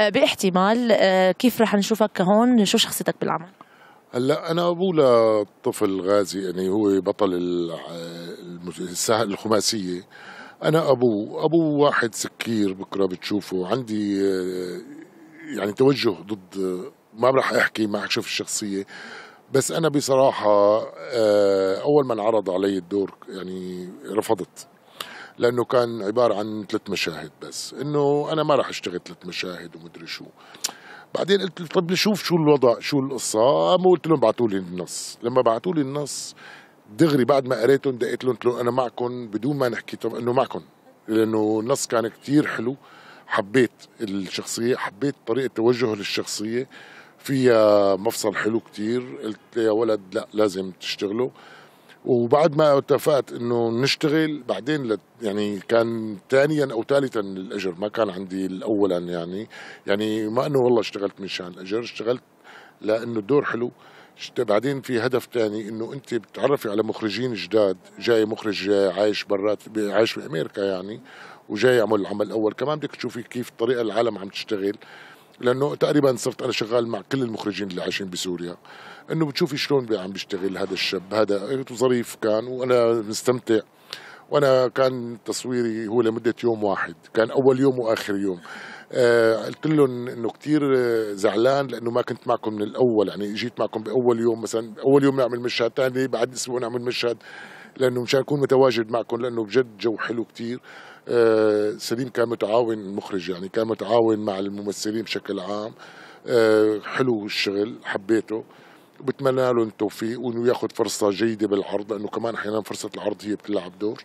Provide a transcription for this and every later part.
آه، باحتمال آه، كيف رح نشوفك هون شو شخصيتك بالعمل هلا انا ابوه لطفل غازي يعني هو بطل الخماسيه انا ابوه ابو واحد سكير بكره بتشوفه عندي آه، يعني توجه ضد ما راح احكي ما شوف الشخصيه بس انا بصراحه اول ما انعرض علي الدور يعني رفضت لانه كان عباره عن ثلاث مشاهد بس انه انا ما راح اشتغل ثلاث مشاهد ومدري شو بعدين قلت له طب نشوف شو الوضع شو القصه قاموا قلت لهم ابعثوا لي النص لما بعثوا لي النص دغري بعد ما قريتهم دقيت لهم قلت لهم انا معكم بدون ما نحكي طب انه معكم لانه النص كان كتير حلو حبيت الشخصيه حبيت طريقه توجهه للشخصيه فيها مفصل حلو كتير قلت يا ولد لا لازم تشتغله وبعد ما اتفقت انه نشتغل بعدين لت يعني كان ثانيا او ثالثا الاجر ما كان عندي الاولا يعني يعني ما انه والله اشتغلت من شان الاجر اشتغلت لانه الدور حلو بعدين في هدف ثاني انه انت بتعرفي على مخرجين جداد جاي مخرج عايش برات عايش بامريكا يعني وجاي يعمل العمل الاول كمان بدك تشوفي كيف طريقه العالم عم تشتغل لانه تقريبا صرت انا شغال مع كل المخرجين اللي عايشين بسوريا انه بتشوفي شلون عم بيشتغل هذا الشاب هذا ظريف كان وانا مستمتع وانا كان تصويري هو لمده يوم واحد كان اول يوم واخر يوم آه قلت لهم انه كثير زعلان لانه ما كنت معكم من الاول يعني جيت معكم باول يوم مثلا اول يوم نعمل مشهد ثاني بعد اسبوع نعمل مشهد لانه مشان اكون متواجد معكم لانه بجد جو حلو كتير آه، سليم كان متعاون المخرج يعني كان متعاون مع الممثلين بشكل عام آه، حلو الشغل حبيته بتمنى له التوفيق وانه ياخذ فرصه جيده بالعرض لانه كمان احيانا فرصه العرض هي بتلعب دور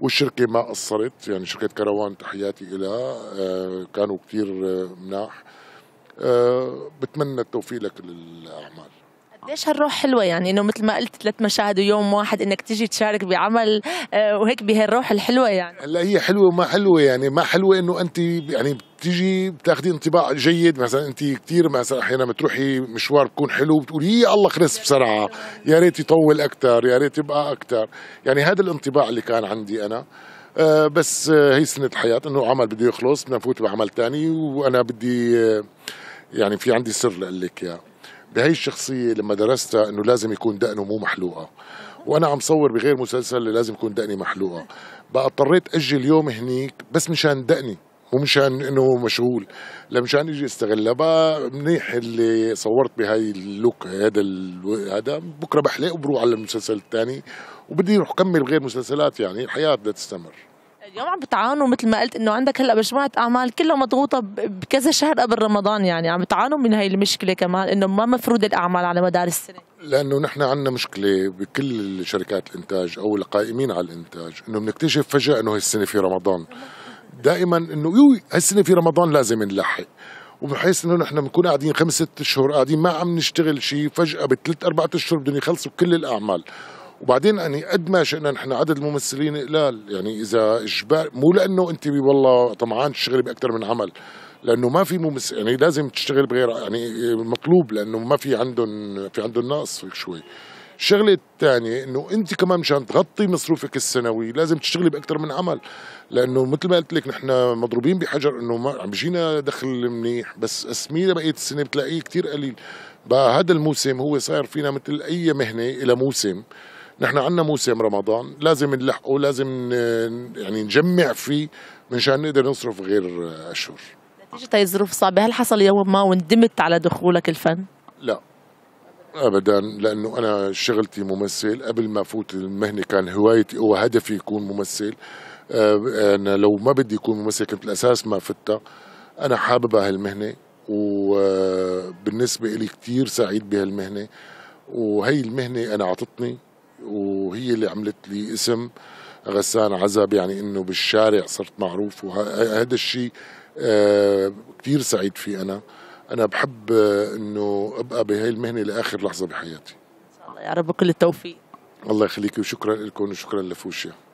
والشركه ما قصرت يعني شركه كروان تحياتي لها آه، كانوا كثير مناح بتمنى التوفيق لكل الاعمال ليش هالروح حلوه يعني انه مثل ما قلت ثلاث مشاهد ويوم واحد انك تيجي تشارك بعمل آه، وهيك بهالروح الحلوه يعني لا هي حلوه ما حلوه يعني ما حلوه انه انت يعني بتيجي بتاخذي انطباع جيد مثلا انت كثير مثلا احيانا بتروحي مشوار بكون حلو بتقولي يا الله خلص بسرعه يا ريت يطول اكثر يا ريت يبقى اكثر يعني هذا الانطباع اللي كان عندي انا آه، بس آه، هي سنه الحياه انه عمل بده يخلص بدنا نفوت بعمل ثاني وانا بدي يعني في عندي سر لك اياه بهي الشخصيه لما درستها انه لازم يكون دقنه مو محلوقه وانا عم صور بغير مسلسل اللي لازم يكون دقني محلوقه بقى اضطريت اجي اليوم هنيك بس مشان دقني مو مشان انه مشغول لمشان اجي استغلها بقى منيح اللي صورت بهاي اللوك هذا هذا بكره بحلق وبروح على المسلسل الثاني وبدي اروح كمل غير مسلسلات يعني الحياه بدها تستمر اليوم عم بتعانوا مثل ما قلت انه عندك هلا مجموعه اعمال كلها مضغوطه بكذا شهر قبل رمضان يعني عم بتعانوا من هاي المشكله كمان انه ما مفروض الاعمال على مدار السنه لانه نحن عندنا مشكله بكل شركات الانتاج او القائمين على الانتاج انه بنكتشف فجاه انه هالسنه في رمضان دائما انه يو هالسنه في رمضان لازم نلحق وبحيث انه نحن بنكون قاعدين خمس ست اشهر قاعدين ما عم نشتغل شيء فجاه بثلاث اربع اشهر بدهم يخلصوا كل الاعمال وبعدين يعني قد ما شئنا نحن عدد الممثلين قلال يعني اذا اجبار مو لانه انت والله طمعان تشتغلي باكثر من عمل لانه ما في ممثل يعني لازم تشتغل بغير يعني مطلوب لانه ما في عندهم في عندهم نقص شوي الشغله الثانيه انه انت كمان مشان تغطي مصروفك السنوي لازم تشتغلي باكثر من عمل لانه مثل ما قلت لك نحن مضروبين بحجر انه ما عم بيجينا دخل منيح بس اسميه بقيه السنه بتلاقيه كثير قليل بقى هذا الموسم هو صاير فينا مثل اي مهنه الى موسم نحن عندنا موسم رمضان لازم نلحقه لازم يعني نجمع فيه منشان نقدر نصرف غير اشهر نتيجة هاي الظروف صعبة هل حصل يوم ما وندمت على دخولك الفن؟ لا ابدا لانه انا شغلتي ممثل قبل ما افوت المهنه كان هوايتي وهدفي يكون ممثل آه، آه، انا لو ما بدي اكون ممثل كنت الاساس ما فتها انا حابب هالمهنه وبالنسبه آه، لي كثير سعيد بهالمهنه وهي المهنه انا عطتني وهي اللي عملت لي اسم غسان عزب يعني انه بالشارع صرت معروف وهذا الشيء آه، كثير سعيد فيه انا انا بحب آه، انه ابقى بهي المهنه لاخر لحظه بحياتي ان شاء الله يا رب كل التوفيق الله يخليكي وشكرا لكم وشكرا لفوشيا